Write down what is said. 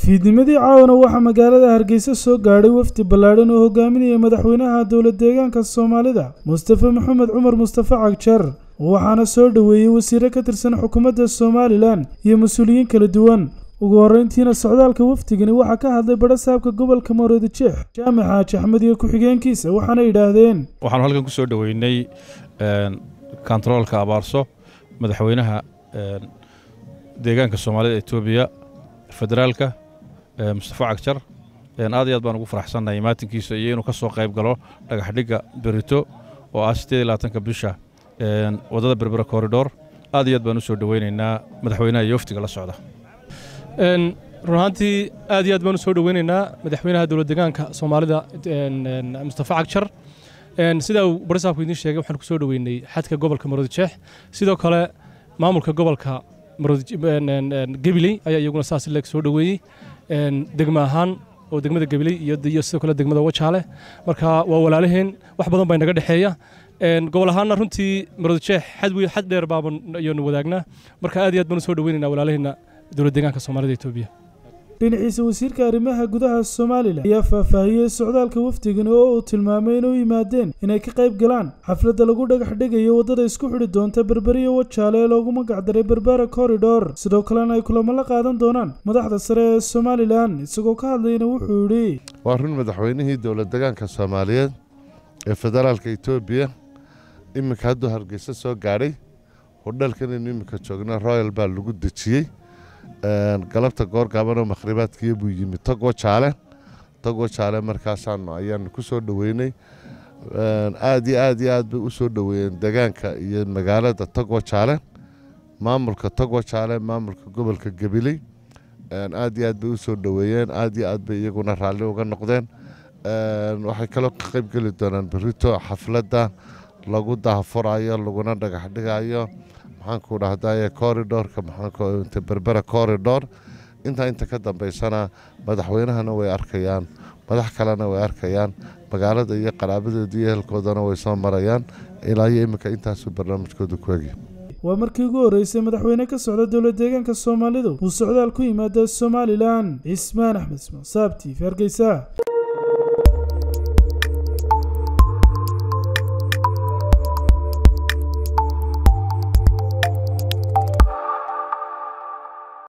fiidnimadii caawana waxaa magaalada hargeysa soo gaadhay wafdi ballaadhan oo hogaaminaya madaxweynaha dowlad deegaanka soomaalida mustafa maxamed cumar mustafa cagjar waxaana soo dhoweeyey wasiiro ka tirsan xukuumadda somalilan iyo mas-uuliyiin kala duwan ugu horreyntiina socdaalka wafdigani waxaa ka hadlay badha saabka gobolka maroodijeex jaamic jaamac xaaji axmed iyo ku-xigeenkiisa waxaana yidhaahdeen waxaanu halkan ku soo dhoweynay kontaroolka abaarso madaxweynaha deegaanka soomaalida etoobiya federaalka mustafa cagjar aad iyo aad baan ugu faraxsannahay maatinkiisa iyo inuu ka soo qayb galo dhagaxdhigga berito oo ah siddeed labaatanka bisha wadada berbera koridor aad iyo aad baan u soo madaxweynaha iyo waftiga la socda run aad iyo aad baan u soo dhoweynaynaa madaxweynaha dowlad degaanka soomaalida mustafa cagjar sidaa uu barisaabku idiin sheegay waxaan ku soo dhoweynay xadka gobolka maroodijeex sidoo kale maamulka gobolka gebiley ayaa iyaguna saas leg soo dhoweeyey degma ahaan oo degmada gabiley iyo sidoo kale degmada wajaale marka waa walaalaheen wax badan baa inaga dhexeeya gobol ahaanna runtii marodojeex xadwi xad dheer baaban ayaanu wadaagnaa marka aad iyo aad baanu soo dhaweynaynaa walaalaheenna dowlad deegaanka soomaalida etoobiya dhinaciisa wasiirka arrimaha gudaha somalilan ayaa faahfaahiyey socdaalka wafdigan oo uu tilmaamay u yimaadeen inay ka qayb galaan xafladda lagu dhagax dhigayo waddada isku xidhi doonta berberiyo wajaale ee loogu magacdaray berbera corridor sidoo kalena ay kulamo la qaadan doonaan madaxda sare ee somalilan isagoo ka hadlayna wuxuu yidhi waa run madaxweynihii dowlad degaanka soomaaliyeed ee federaalka etoobiya iminka hadduu hargeysa soo gaadhay hodheelkan aynu iminka joogna royal baa lagu dejiyey galabta goor goorgaabanoo makhribaadkiiyo buu yimi tagoo jaale tagoo jaale markaasaan ayaan ku soo dhoweynay aad iyo aad iyo aada bay u soo dhoweeyeen degaanka iyo magaalada tagoo jaale maamulka tagoo jaale maamulka gobolka gebiley aad iyo aad bay u soo dhoweeyeen aad iyo aad bay iyaguna raalli uga noqdeen waxay kaloo ka qayb geli doonaan berito xafladda lagu dahfurayo laguna dhagax dhigayo maxaanku dhahday koridhorka maxaank berbera koridhor intaa inta ka dambaysana madaxweynahana way arkayaan madax kalena way arkayaan magaalada iyo qaraabadeeda iyo ehelkoodana way soo marayaan ilaa iyo iminka intaasu barnaamijkooda ku egi waa markii ugu horreysay madaxweyne ka socda dowlad deegaanka soomaalidu uu socdaal ku yimaada somalilan cismaan axmed ismaan saabti fargeysa